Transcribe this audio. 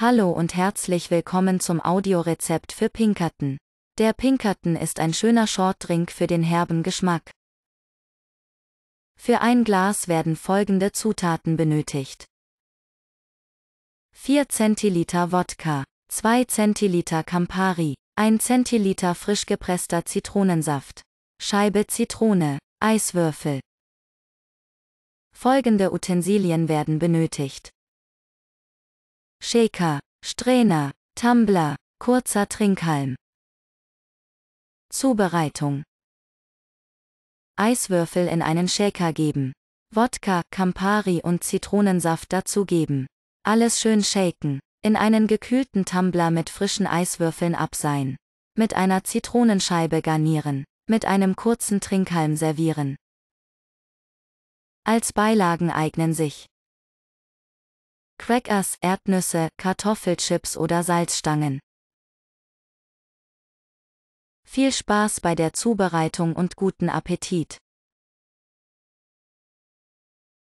Hallo und herzlich willkommen zum Audiorezept für Pinkerton. Der Pinkerton ist ein schöner Shortdrink für den herben Geschmack. Für ein Glas werden folgende Zutaten benötigt. 4 Zentiliter Wodka, 2 Zentiliter Campari, 1 Zentiliter frisch gepresster Zitronensaft, Scheibe Zitrone, Eiswürfel. Folgende Utensilien werden benötigt. Shaker, Strähner, Tumbler, kurzer Trinkhalm. Zubereitung. Eiswürfel in einen Shaker geben. Wodka, Campari und Zitronensaft dazugeben. Alles schön shaken. In einen gekühlten Tumbler mit frischen Eiswürfeln abseihen. Mit einer Zitronenscheibe garnieren. Mit einem kurzen Trinkhalm servieren. Als Beilagen eignen sich Crackers, Erdnüsse, Kartoffelchips oder Salzstangen. Viel Spaß bei der Zubereitung und guten Appetit!